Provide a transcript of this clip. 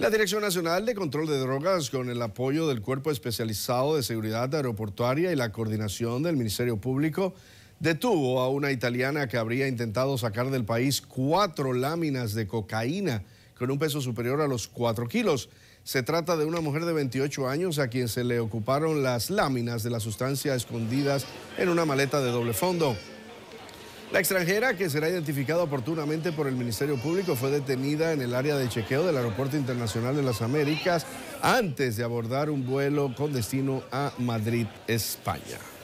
la Dirección Nacional de Control de Drogas, con el apoyo del Cuerpo Especializado de Seguridad Aeroportuaria y la coordinación del Ministerio Público, detuvo a una italiana que habría intentado sacar del país cuatro láminas de cocaína con un peso superior a los cuatro kilos. Se trata de una mujer de 28 años a quien se le ocuparon las láminas de la sustancia escondidas en una maleta de doble fondo. La extranjera, que será identificada oportunamente por el Ministerio Público, fue detenida en el área de chequeo del Aeropuerto Internacional de las Américas antes de abordar un vuelo con destino a Madrid, España.